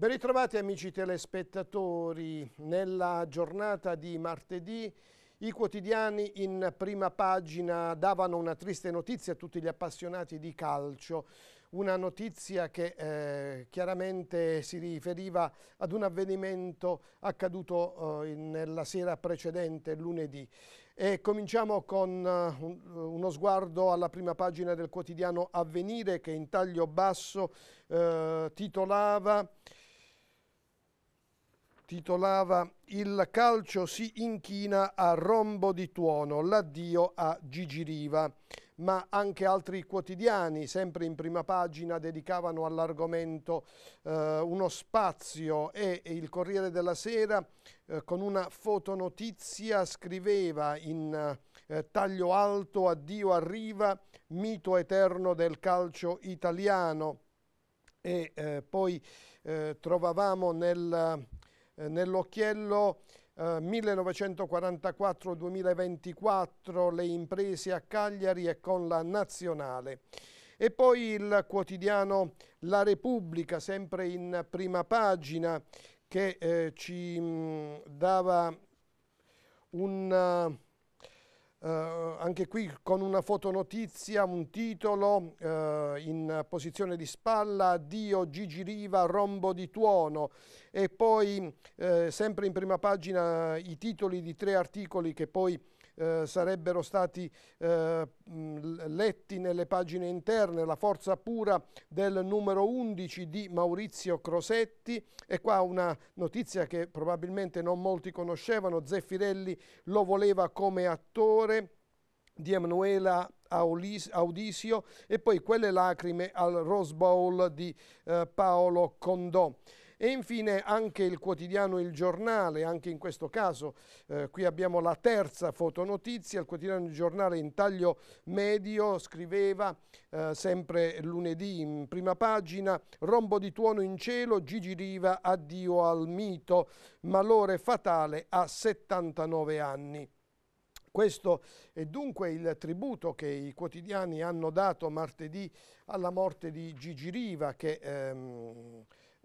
Ben ritrovati amici telespettatori. Nella giornata di martedì i quotidiani in prima pagina davano una triste notizia a tutti gli appassionati di calcio. Una notizia che eh, chiaramente si riferiva ad un avvenimento accaduto eh, nella sera precedente, lunedì. E cominciamo con uh, uno sguardo alla prima pagina del quotidiano Avvenire che in taglio basso eh, titolava titolava Il calcio si inchina a rombo di tuono, l'addio a Gigi Riva. Ma anche altri quotidiani, sempre in prima pagina, dedicavano all'argomento eh, uno spazio e il Corriere della Sera eh, con una fotonotizia scriveva in eh, taglio alto addio a Riva, mito eterno del calcio italiano. E eh, poi eh, trovavamo nel eh, nell'occhiello eh, 1944-2024 le imprese a Cagliari e con la nazionale. E poi il quotidiano La Repubblica, sempre in prima pagina, che eh, ci mh, mm, dava un... Uh, Uh, anche qui con una fotonotizia, un titolo uh, in posizione di spalla, Dio Gigi Riva, rombo di tuono e poi uh, sempre in prima pagina i titoli di tre articoli che poi eh, sarebbero stati eh, letti nelle pagine interne, la forza pura del numero 11 di Maurizio Crosetti e qua una notizia che probabilmente non molti conoscevano, Zeffirelli lo voleva come attore di Emanuela Audisio e poi quelle lacrime al Rose Bowl di eh, Paolo Condò. E infine anche il quotidiano Il Giornale, anche in questo caso eh, qui abbiamo la terza fotonotizia, il quotidiano Il Giornale in taglio medio scriveva eh, sempre lunedì in prima pagina rombo di tuono in cielo, Gigi Riva addio al mito, malore fatale a 79 anni. Questo è dunque il tributo che i quotidiani hanno dato martedì alla morte di Gigi Riva che ehm,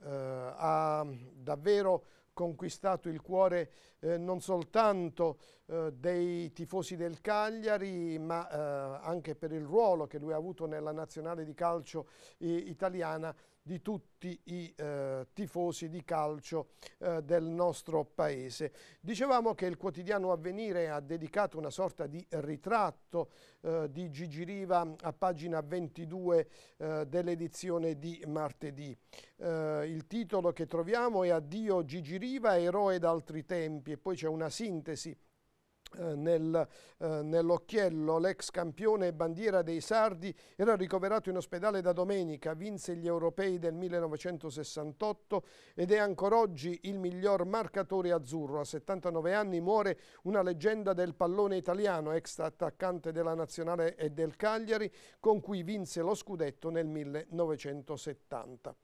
eh, ha davvero conquistato il cuore eh, non soltanto eh, dei tifosi del Cagliari ma eh, anche per il ruolo che lui ha avuto nella nazionale di calcio eh, italiana di tutti i eh, tifosi di calcio eh, del nostro paese. Dicevamo che il quotidiano Avvenire ha dedicato una sorta di ritratto eh, di Gigi Riva a pagina 22 eh, dell'edizione di martedì. Eh, il titolo che troviamo è Addio Gigi Riva, eroe d'altri tempi e poi c'è una sintesi eh, nel, eh, nell'occhiello. L'ex campione e bandiera dei Sardi era ricoverato in ospedale da domenica, vinse gli europei del 1968 ed è ancora oggi il miglior marcatore azzurro. A 79 anni muore una leggenda del pallone italiano, ex attaccante della Nazionale e del Cagliari, con cui vinse lo scudetto nel 1970.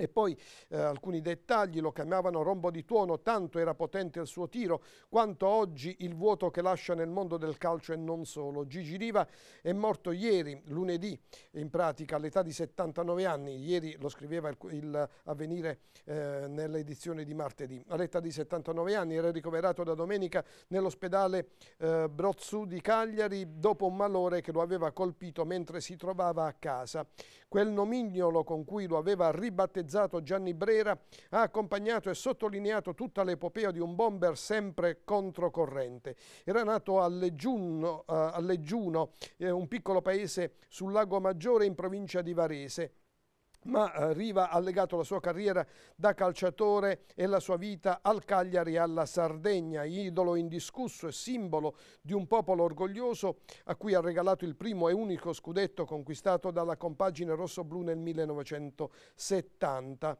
E poi eh, alcuni dettagli lo chiamavano rombo di tuono, tanto era potente il suo tiro, quanto oggi il vuoto che lascia nel mondo del calcio e non solo. Gigi Riva è morto ieri, lunedì, in pratica all'età di 79 anni, ieri lo scriveva il, il avvenire eh, nell'edizione di martedì, all'età di 79 anni era ricoverato da domenica nell'ospedale eh, Brozzu di Cagliari dopo un malore che lo aveva colpito mentre si trovava a casa. Quel nomignolo con cui lo aveva ribattezzato organizzato Gianni Brera ha accompagnato e sottolineato tutta l'epopea di un bomber sempre controcorrente. Era nato a Leggiuno, eh, a Leggiuno eh, un piccolo paese sul lago Maggiore in provincia di Varese ma eh, Riva ha legato la sua carriera da calciatore e la sua vita al Cagliari e alla Sardegna, idolo indiscusso e simbolo di un popolo orgoglioso a cui ha regalato il primo e unico scudetto conquistato dalla compagine rossoblù nel 1970.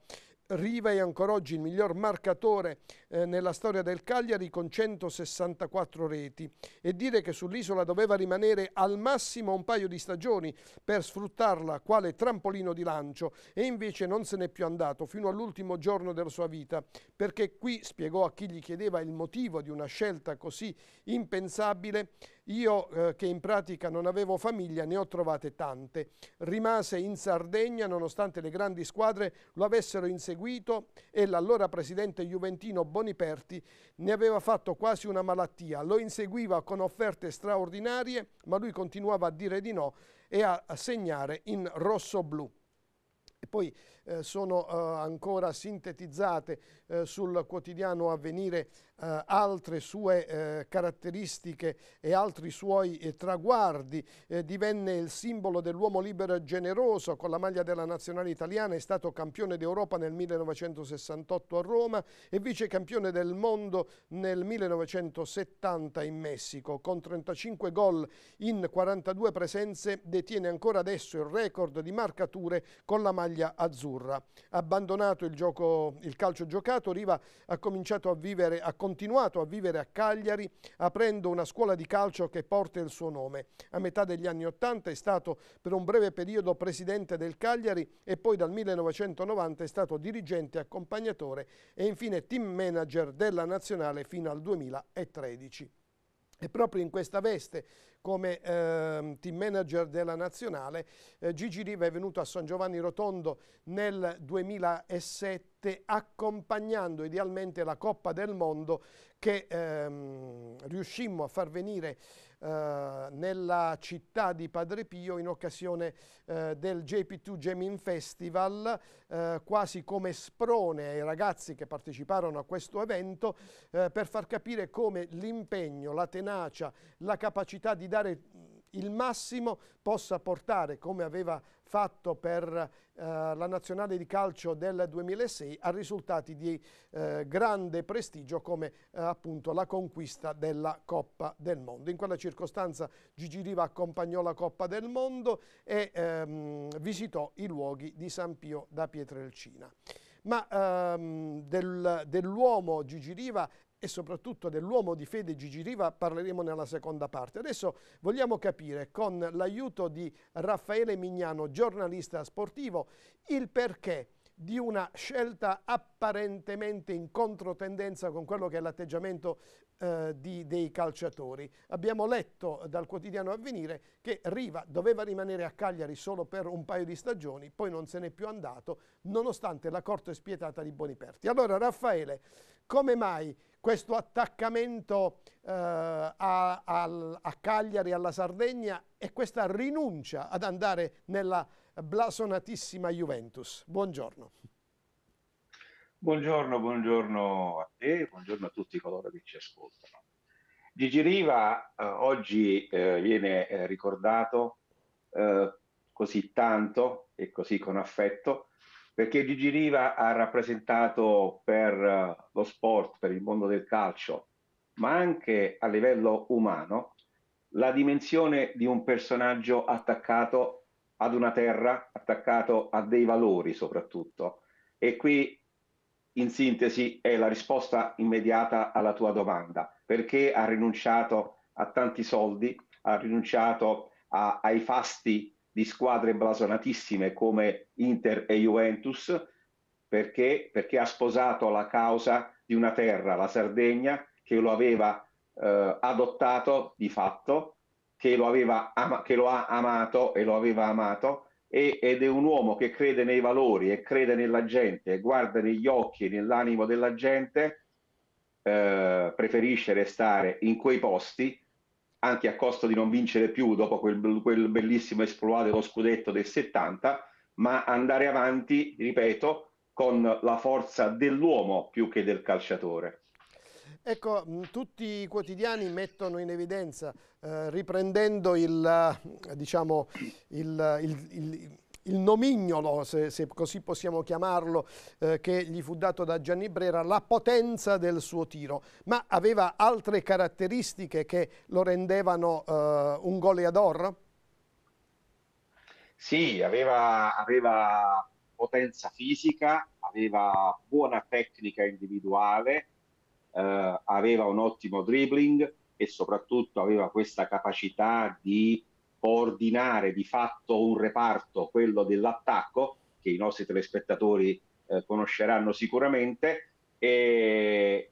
Riva è ancora oggi il miglior marcatore eh, nella storia del Cagliari con 164 reti e dire che sull'isola doveva rimanere al massimo un paio di stagioni per sfruttarla quale trampolino di lancio e invece non se n'è più andato fino all'ultimo giorno della sua vita perché qui spiegò a chi gli chiedeva il motivo di una scelta così impensabile io eh, che in pratica non avevo famiglia ne ho trovate tante. Rimase in Sardegna nonostante le grandi squadre lo avessero inseguito e l'allora presidente juventino Boniperti ne aveva fatto quasi una malattia. Lo inseguiva con offerte straordinarie ma lui continuava a dire di no e a segnare in rosso-blu. E poi eh, sono eh, ancora sintetizzate eh, sul quotidiano avvenire eh, altre sue eh, caratteristiche e altri suoi eh, traguardi. divenne il simbolo dell'uomo libero e generoso con la maglia della nazionale italiana, è stato campione d'Europa nel 1968 a Roma e vice campione del mondo nel 1970 in Messico. Con 35 gol in 42 presenze detiene ancora adesso il record di marcature con la maglia azzurra azzurra. Abbandonato il, gioco, il calcio giocato, Riva ha, a vivere, ha continuato a vivere a Cagliari aprendo una scuola di calcio che porta il suo nome. A metà degli anni Ottanta è stato per un breve periodo presidente del Cagliari e poi dal 1990 è stato dirigente, accompagnatore e infine team manager della nazionale fino al 2013. E proprio in questa veste, come eh, team manager della nazionale, eh, Gigi Riva è venuto a San Giovanni Rotondo nel 2007 accompagnando idealmente la Coppa del Mondo che ehm, riuscimmo a far venire eh, nella città di Padre Pio in occasione eh, del JP2 Gemin Festival, eh, quasi come sprone ai ragazzi che parteciparono a questo evento eh, per far capire come l'impegno, la tenacia, la capacità di dare il massimo possa portare, come aveva fatto per eh, la nazionale di calcio del 2006, a risultati di eh, grande prestigio come eh, appunto la conquista della Coppa del Mondo. In quella circostanza Gigi Riva accompagnò la Coppa del Mondo e ehm, visitò i luoghi di San Pio da Pietrelcina ma ehm, del, dell'uomo Gigi Riva e soprattutto dell'uomo di fede Gigi Riva parleremo nella seconda parte. Adesso vogliamo capire con l'aiuto di Raffaele Mignano, giornalista sportivo, il perché di una scelta apparentemente in controtendenza con quello che è l'atteggiamento eh, di, dei calciatori. Abbiamo letto dal quotidiano Avvenire che Riva doveva rimanere a Cagliari solo per un paio di stagioni, poi non se n'è più andato, nonostante la corte spietata di Boniperti. Allora Raffaele, come mai questo attaccamento eh, a, a, a, Cagliari, alla Sardegna e questa rinuncia ad andare nella blasonatissima Juventus? Buongiorno. Buongiorno, buongiorno a te, buongiorno a tutti coloro che ci ascoltano. Gigi Riva eh, oggi eh, viene eh, ricordato eh, così tanto e così con affetto perché Gigi Riva ha rappresentato per eh, lo sport, per il mondo del calcio, ma anche a livello umano, la dimensione di un personaggio attaccato ad una terra, attaccato a dei valori soprattutto. E qui in sintesi è la risposta immediata alla tua domanda, perché ha rinunciato a tanti soldi, ha rinunciato a, ai fasti di squadre blasonatissime come Inter e Juventus, perché, perché ha sposato la causa di una terra, la Sardegna, che lo aveva eh, adottato di fatto, che lo, aveva ama- che lo ha amato e lo aveva amato ed è un uomo che crede nei valori e crede nella gente, guarda negli occhi e nell'animo della gente, eh, preferisce restare in quei posti anche a costo di non vincere più dopo quel, quel bellissimo esploato dello scudetto del 70, ma andare avanti, ripeto, con la forza dell'uomo più che del calciatore. Ecco, mm, tutti i quotidiani mettono in evidenza, eh, riprendendo il, eh, diciamo, il, il, il il nomignolo, se, se, così possiamo chiamarlo, eh, che gli fu dato da Gianni Brera, la potenza del suo tiro, ma aveva altre caratteristiche che lo rendevano eh, un goleador? Sì, aveva, aveva potenza fisica, aveva buona tecnica individuale, eh, aveva un ottimo dribbling e soprattutto aveva questa capacità di ordinare di fatto un reparto, quello dell'attacco, che i nostri telespettatori eh, conosceranno sicuramente, e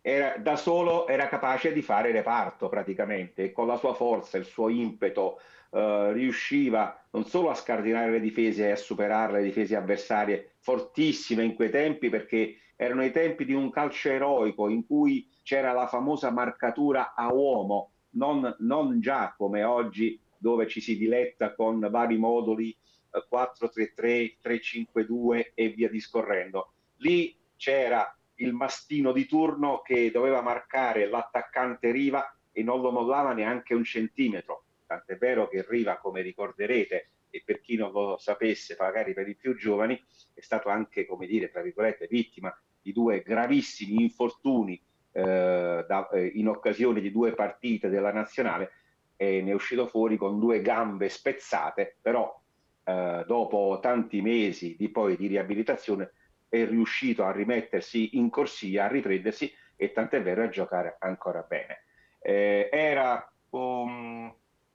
era, da solo era capace di fare reparto praticamente, e con la sua forza, il suo impeto, eh, riusciva non solo a scardinare le difese e a superare le difese avversarie fortissime in quei tempi, perché erano i tempi di un calcio eroico in cui c'era la famosa marcatura a uomo, non, non già come oggi dove ci si diletta con vari moduli 4-3-3, eh, 3-5-2 e via discorrendo. Lì c'era il mastino di turno che doveva marcare l'attaccante Riva e non lo mollava neanche un centimetro. Tant'è vero che Riva, come ricorderete, e per chi non lo sapesse, magari per i più giovani, è stato anche, come dire, tra virgolette, vittima di due gravissimi infortuni eh, da, eh, in occasione di due partite della nazionale e ne è uscito fuori con due gambe spezzate, però eh, dopo tanti mesi di, poi, di riabilitazione è riuscito a rimettersi in corsia, a riprendersi e tant'è vero a giocare ancora bene. Eh, era, um,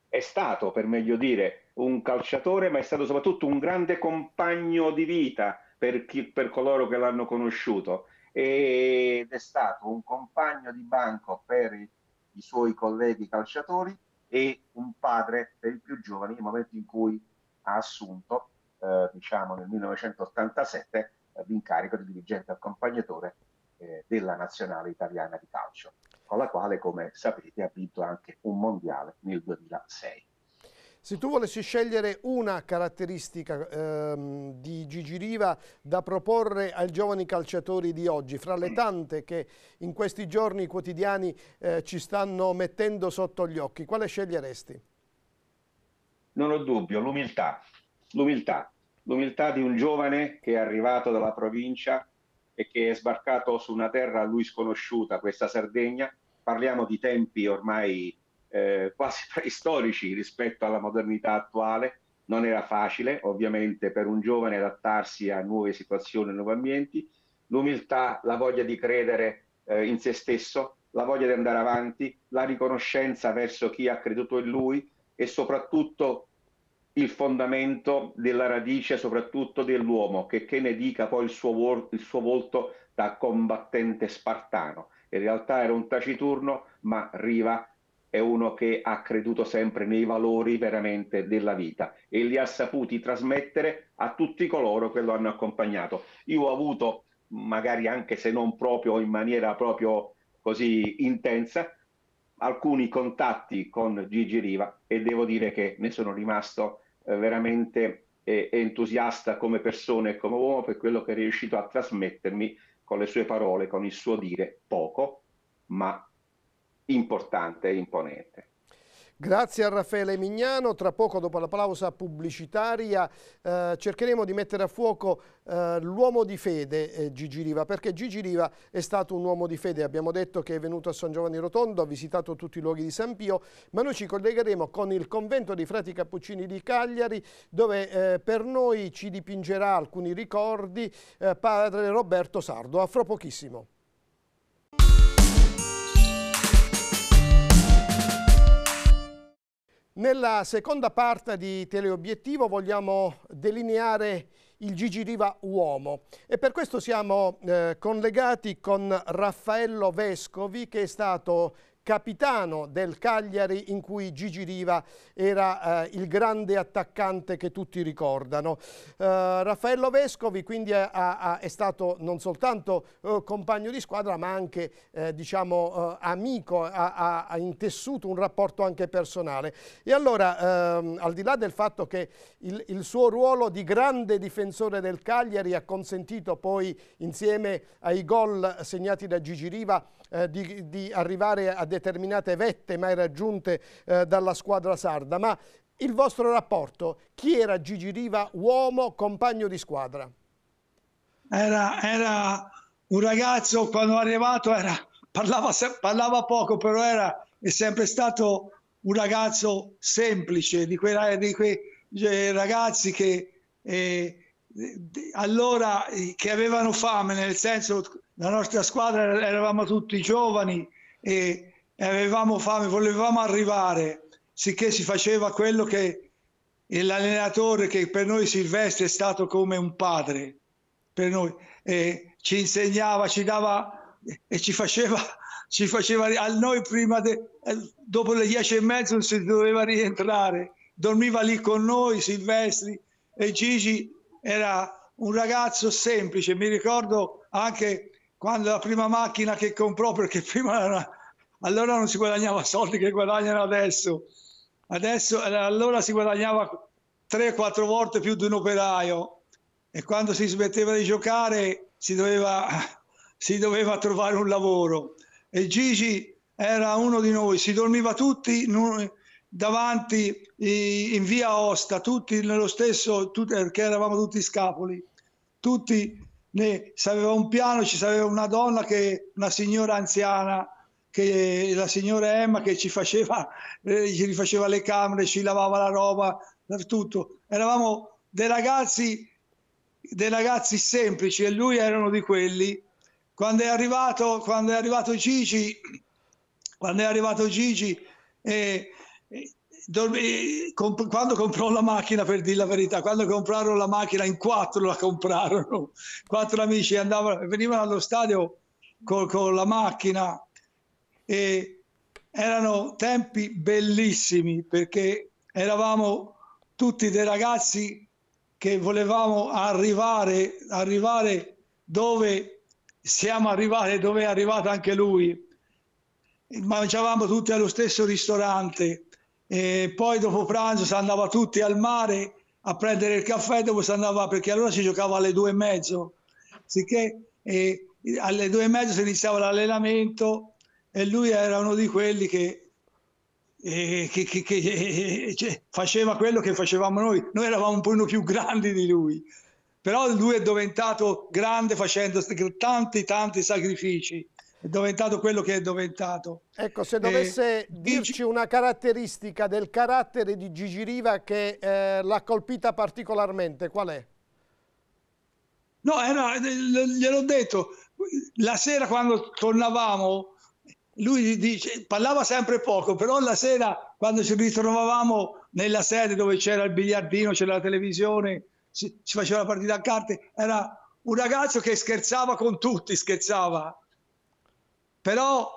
è stato, per meglio dire, un calciatore, ma è stato soprattutto un grande compagno di vita per, chi, per coloro che l'hanno conosciuto ed è stato un compagno di banco per i, i suoi colleghi calciatori e un padre per i più giovani nel momento in cui ha assunto, eh, diciamo nel 1987, eh, l'incarico di dirigente accompagnatore eh, della nazionale italiana di calcio, con la quale, come sapete, ha vinto anche un mondiale nel 2006. Se tu volessi scegliere una caratteristica ehm, di Gigi Riva da proporre ai giovani calciatori di oggi, fra le tante che in questi giorni quotidiani eh, ci stanno mettendo sotto gli occhi, quale sceglieresti? Non ho dubbio, l'umiltà. L'umiltà. L'umiltà di un giovane che è arrivato dalla provincia e che è sbarcato su una terra a lui sconosciuta, questa Sardegna. Parliamo di tempi ormai eh, quasi preistorici rispetto alla modernità attuale. Non era facile, ovviamente, per un giovane adattarsi a nuove situazioni, a nuovi ambienti. L'umiltà, la voglia di credere eh, in se stesso, la voglia di andare avanti, la riconoscenza verso chi ha creduto in lui e soprattutto il fondamento della radice, soprattutto dell'uomo, che, che ne dica poi il suo, il suo volto da combattente spartano. In realtà era un taciturno, ma riva è uno che ha creduto sempre nei valori veramente della vita e li ha saputi trasmettere a tutti coloro che lo hanno accompagnato. Io ho avuto, magari anche se non proprio in maniera proprio così intensa, alcuni contatti con Gigi Riva e devo dire che ne sono rimasto eh, veramente eh, entusiasta come persona e come uomo per quello che è riuscito a trasmettermi con le sue parole, con il suo dire poco, ma importante e imponente. Grazie a Raffaele Mignano, tra poco dopo la pausa pubblicitaria eh, cercheremo di mettere a fuoco eh, l'uomo di fede eh, Gigi Riva, perché Gigi Riva è stato un uomo di fede, abbiamo detto che è venuto a San Giovanni Rotondo, ha visitato tutti i luoghi di San Pio, ma noi ci collegheremo con il convento dei frati cappuccini di Cagliari dove eh, per noi ci dipingerà alcuni ricordi eh, padre Roberto Sardo, a fra pochissimo. Nella seconda parte di Teleobiettivo vogliamo delineare il Gigi Riva uomo e per questo siamo eh, collegati con Raffaello Vescovi che è stato capitano del Cagliari in cui Gigi Riva era eh, il grande attaccante che tutti ricordano. Eh, Raffaello Vescovi quindi è, è, è stato non soltanto eh, compagno di squadra ma anche eh, diciamo, eh, amico, ha, ha, intessuto un rapporto anche personale. E allora ehm, al di là del fatto che il, il suo ruolo di grande difensore del Cagliari ha consentito poi insieme ai gol segnati da Gigi Riva eh, di, di arrivare a determinate vette mai raggiunte eh, dalla squadra sarda, ma il vostro rapporto, chi era Gigi Riva, uomo, compagno di squadra? Era, era un ragazzo, quando è arrivato era, parlava, parlava, poco, però era, è sempre stato un ragazzo semplice, di quei, di quei eh, ragazzi che... Eh, allora eh, che avevano fame, nel senso la nostra squadra eravamo tutti giovani e e avevamo fame, volevamo arrivare, sicché si faceva quello che l'allenatore che per noi Silvestri è stato come un padre, per noi, eh, ci insegnava, ci dava e ci faceva, ci faceva a noi prima, de, eh, dopo le dieci e mezzo si doveva rientrare, dormiva lì con noi Silvestri e Gigi era un ragazzo semplice, mi ricordo anche quando la prima macchina che comprò, perché prima era una, allora non si guadagnava soldi che guadagnano adesso, adesso eh, allora si guadagnava 3-4 volte più di un operaio e quando si smetteva di giocare si doveva, si doveva trovare un lavoro e Gigi era uno di noi, si dormiva tutti davanti in via Osta, tutti nello stesso, tutti, perché eh, eravamo tutti scapoli, tutti ne, se aveva un piano ci aveva una donna che, una signora anziana che la signora Emma che ci faceva, eh, ci rifaceva le camere, ci lavava la roba, tutto. Eravamo dei ragazzi, dei ragazzi semplici e lui era uno di quelli. Quando è arrivato, quando è arrivato Gigi, quando è arrivato Gigi, eh, quando comprò la macchina, per dire la verità, quando comprarono la macchina, in quattro la comprarono, quattro amici andavano, venivano allo stadio con, con la macchina e erano tempi bellissimi perché eravamo tutti dei ragazzi che volevamo arrivare, arrivare dove siamo arrivati, dove è arrivato anche lui. Mangiavamo tutti allo stesso ristorante, e poi dopo pranzo si andava tutti al mare a prendere il caffè, dopo si andava perché allora si giocava alle due e mezzo, sicché eh, alle due e mezzo si iniziava l'allenamento e lui era uno di quelli che, eh, che, che, che eh, eh, cioè, faceva quello che facevamo noi, noi eravamo un po' più grandi di lui, però lui è diventato grande facendo tanti tanti sacrifici, è diventato quello che è diventato. Ecco, se dovesse eh, dirci una caratteristica del carattere di Gigi Riva che eh, l'ha colpita particolarmente, qual è? No, era, gliel'ho detto, la sera quando tornavamo lui dice, parlava sempre poco, però la sera quando ci ritrovavamo nella sede dove c'era il biliardino, c'era la televisione, si, si faceva la partita a carte, era un ragazzo che scherzava con tutti, scherzava. Però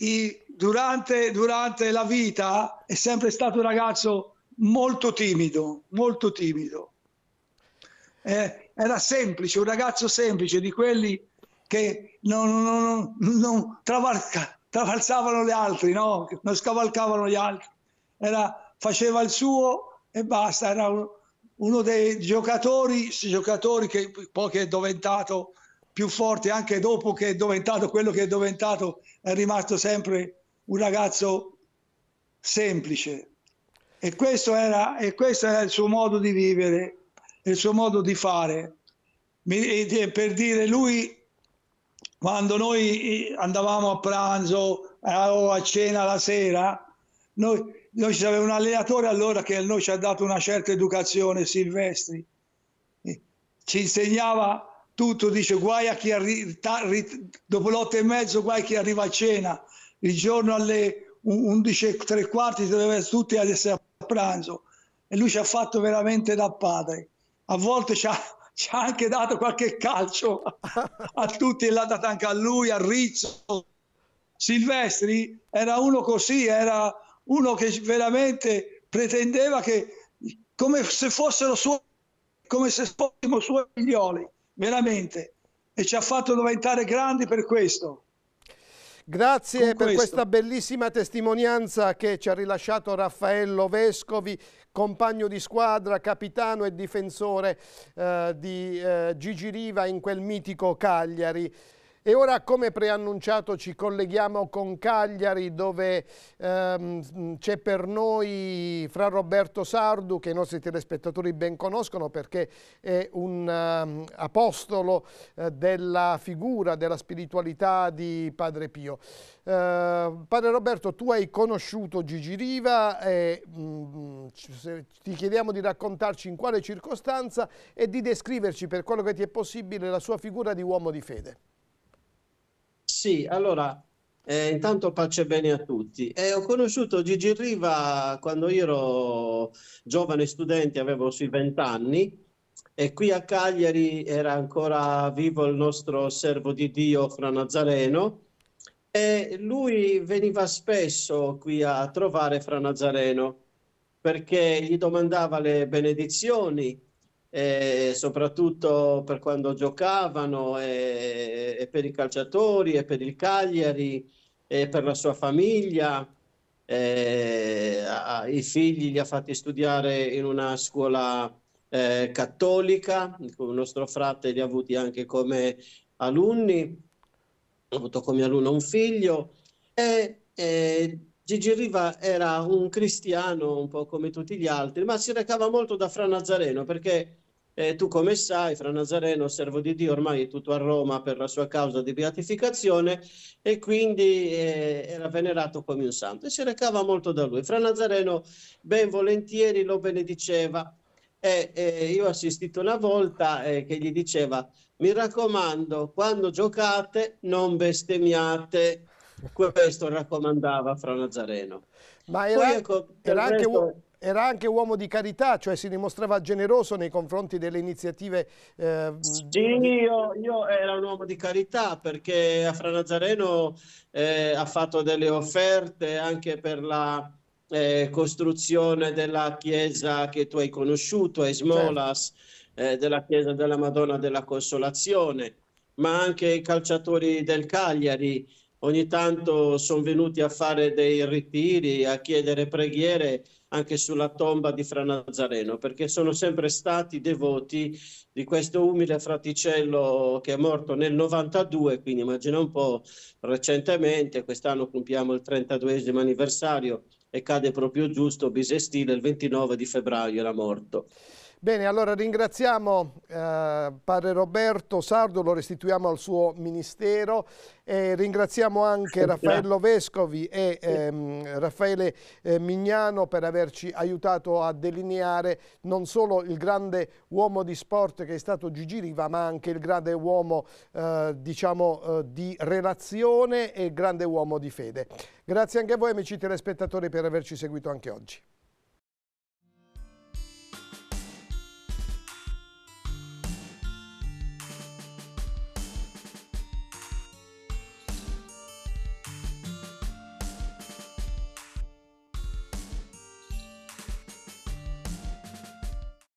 i, durante, durante la vita è sempre stato un ragazzo molto timido, molto timido. Eh, era semplice, un ragazzo semplice, di quelli che non, non, non, non travarca, travalzavano gli altri, no? non scavalcavano gli altri, era, faceva il suo e basta, era un, uno dei giocatori, giocatori che poi che è diventato più forte anche dopo che è diventato quello che è diventato, è rimasto sempre un ragazzo semplice. E questo era, e questo era il suo modo di vivere, il suo modo di fare. Mi, per dire, lui quando noi eh, andavamo a pranzo eh, o a cena la sera, noi, noi c'era un allenatore allora che a noi ci ha dato una certa educazione, Silvestri, eh, ci insegnava tutto, dice guai a chi arriva, dopo l'otto e mezzo guai a chi arriva a cena, il giorno alle undici e tre quarti doveva essere tutti essere a pranzo e lui ci ha fatto veramente da padre, a volte ci ha ci ha anche dato qualche calcio a, a tutti, l'ha dato anche a lui, a Rizzo. Silvestri era uno così, era uno che veramente pretendeva che come se fossero suoi, come se fossimo suoi figlioli, veramente. E ci ha fatto diventare grandi per questo. Grazie Con per questa bellissima testimonianza che ci ha rilasciato Raffaello Vescovi, compagno di squadra, capitano e difensore eh, di eh, Gigi Riva in quel mitico Cagliari. E ora, come preannunciato, ci colleghiamo con Cagliari, dove ehm, c'è per noi Fra Roberto Sardu, che i nostri telespettatori ben conoscono perché è un ehm, apostolo eh, della figura, della spiritualità di Padre Pio. Eh, padre Roberto, tu hai conosciuto Gigi Riva, e, mh, mm, ti chiediamo di raccontarci in quale circostanza e di descriverci per quello che ti è possibile la sua figura di uomo di fede. Sì, allora, eh, intanto pace e bene a tutti. Eh, ho conosciuto Gigi Riva quando io ero giovane studente, avevo sui vent'anni, e qui a Cagliari era ancora vivo il nostro servo di Dio Fra Nazareno, e lui veniva spesso qui a trovare Fra Nazareno perché gli domandava le benedizioni eh, soprattutto per quando giocavano e, e, per i calciatori e per il Cagliari e per la sua famiglia. Eh, a, I figli li ha fatti studiare in una scuola eh, cattolica, il nostro frate li ha avuti anche come alunni, ha avuto come alunno un figlio e, e Gigi Riva era un cristiano un po' come tutti gli altri, ma si recava molto da Fra Nazareno perché eh, tu come sai, Fra Nazareno, servo di Dio, ormai è tutto a Roma per la sua causa di beatificazione e quindi eh, era venerato come un santo e si recava molto da lui. Fra Nazareno ben volentieri lo benediceva e eh, io ho assistito una volta eh, che gli diceva mi raccomando, quando giocate non bestemmiate questo raccomandava Fra Nazareno. Ma era, ecco, era, anche resto... uomo, era, anche uomo di carità, cioè si dimostrava generoso nei confronti delle iniziative. Eh... Sì, io, io era un uomo di carità perché a Fra Nazareno eh, ha fatto delle offerte anche per la eh, costruzione della chiesa che tu hai conosciuto, a Smolas, certo. eh, della chiesa della Madonna della Consolazione, ma anche i calciatori del Cagliari ogni tanto sono venuti a fare dei ritiri, a chiedere preghiere anche sulla tomba di Fra Nazareno, perché sono sempre stati devoti di questo umile fraticello che è morto nel 92, quindi immagina un po' recentemente, quest'anno compiamo il 32 anniversario e cade proprio giusto bisestile il 29 di febbraio era morto. Bene, allora ringraziamo eh, padre Roberto Sardo, lo restituiamo al suo ministero e ringraziamo anche Raffaello eh. Vescovi e ehm, Raffaele eh, Mignano per averci aiutato a delineare non solo il grande uomo di sport che è stato Gigi Riva, ma anche il grande uomo eh, diciamo, eh, di relazione e il grande uomo di fede. Grazie anche a voi amici telespettatori per averci seguito anche oggi.